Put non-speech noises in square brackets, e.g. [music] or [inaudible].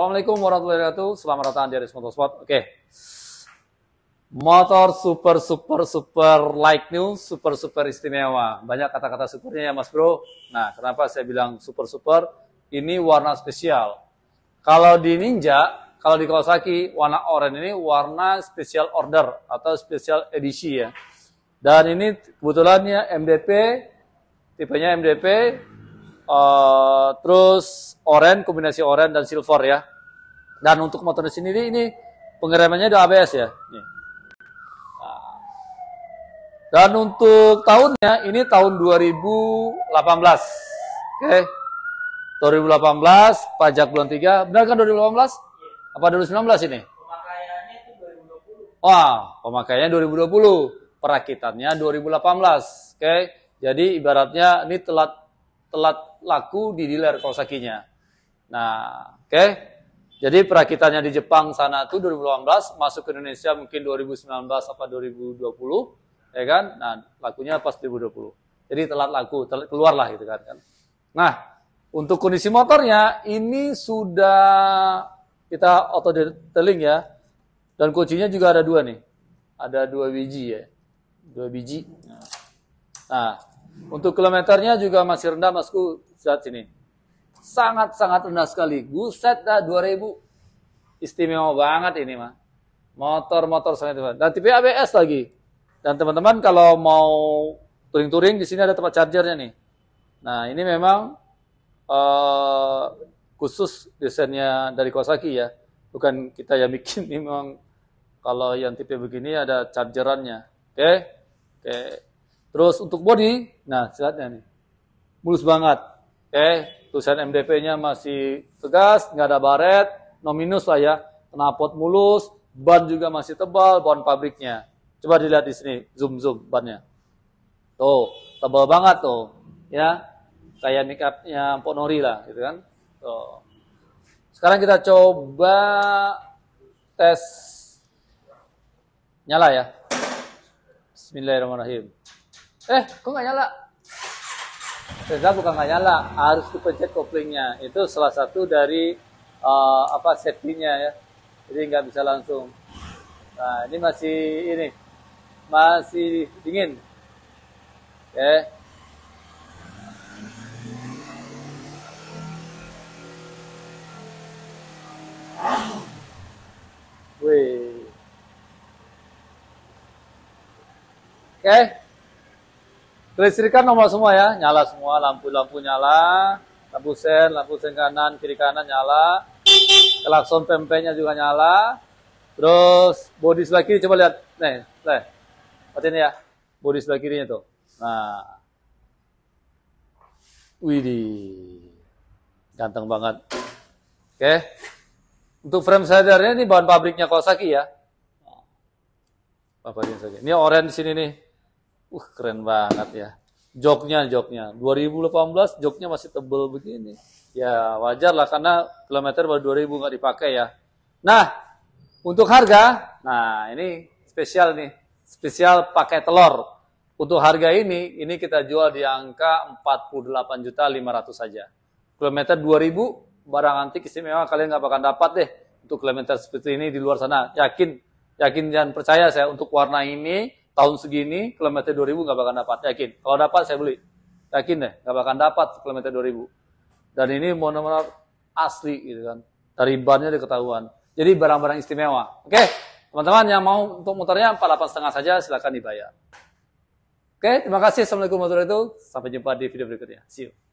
Assalamualaikum warahmatullahi wabarakatuh. Selamat datang di Aris Motorsport. Oke. Motor super super super like new, super super istimewa. Banyak kata-kata supernya ya Mas Bro. Nah, kenapa saya bilang super super? Ini warna spesial. Kalau di Ninja, kalau di Kawasaki, warna oranye ini warna special order atau special edisi ya. Dan ini kebetulannya MDP, tipenya MDP Eh, terus oren kombinasi oren dan silver ya. Dan untuk motor di sini ini pengeremannya ada ABS ya. Iya. Nah. Dan untuk tahunnya ini tahun 2018. Oke. Okay. 2018 pajak bulan 3. Benar kan 2018? Iya. Apa 2019 ini? Pemakaiannya itu 2020. Wah, pemakaiannya 2020, perakitannya 2018. Oke. Okay. Jadi ibaratnya ini telat telat laku di dealer Kawasakinya. Nah, oke. Okay. Jadi perakitannya di Jepang sana itu 2018, masuk ke Indonesia mungkin 2019 apa 2020, ya kan? Nah, lakunya pas 2020. Jadi telat laku, telat keluarlah gitu kan kan. Nah, untuk kondisi motornya ini sudah kita auto detailing ya. Dan kuncinya juga ada dua nih. Ada dua biji ya. Dua biji. Nah, nah untuk kilometernya juga masih rendah masku saat ini. Sangat-sangat rendah sekali. Guset dah 2000. Istimewa banget ini mah. Motor-motor sangat teman. Dan tipe ABS lagi. Dan teman-teman kalau mau touring-touring di sini ada tempat chargernya nih. Nah ini memang uh, khusus desainnya dari Kawasaki ya. Bukan kita yang [laughs] bikin, memang kalau yang tipe begini ada chargerannya. Oke? Okay? Oke. Okay. Terus untuk body, nah silatnya nih, mulus banget. Oke, okay. tulisan MDP-nya masih tegas, nggak ada baret, no minus lah ya. Kenapot mulus, ban juga masih tebal, ban pabriknya. Coba dilihat di sini, zoom zoom bannya. Tuh, tebal banget tuh, ya. Kayak nikapnya Mpok Nori lah, gitu kan. Tuh. Sekarang kita coba tes nyala ya. Bismillahirrahmanirrahim. Eh, kok nggak nyala? Ternyata bukan nggak nyala, harus dipencet koplingnya. Itu salah satu dari uh, apa safety ya. Jadi nggak bisa langsung. Nah, ini masih ini masih dingin. Ya. Oke. Okay. Oke. Okay. Kelistrikan nomor semua ya, nyala semua, lampu-lampu nyala, lampu sen, lampu sen kanan, kiri kanan nyala, klakson pempeknya juga nyala, terus bodi sebelah kiri coba lihat, nih, nih, ini ya, bodi sebelah kirinya tuh, nah, widih, ganteng banget, oke, okay. untuk frame sadarnya ini bahan pabriknya Kawasaki ya, apa nah. ini saja, ini orange di sini nih, Uh, keren banget ya. Joknya, joknya. 2018 joknya masih tebel begini. Ya wajar lah karena kilometer baru 2000 nggak dipakai ya. Nah, untuk harga, nah ini spesial nih. Spesial pakai telur. Untuk harga ini, ini kita jual di angka 48 juta 500 saja. Kilometer 2000, barang antik istimewa kalian nggak bakal dapat deh. Untuk kilometer seperti ini di luar sana. Yakin, yakin dan percaya saya untuk warna ini, tahun segini kilometer 2000 nggak bakal dapat yakin kalau dapat saya beli yakin deh nggak bakal dapat kilometer 2000 dan ini mohon maaf asli gitu kan dari bannya diketahuan jadi barang-barang istimewa oke teman-teman yang mau untuk muternya 48 setengah saja silahkan dibayar oke terima kasih assalamualaikum warahmatullahi wabarakatuh sampai jumpa di video berikutnya see you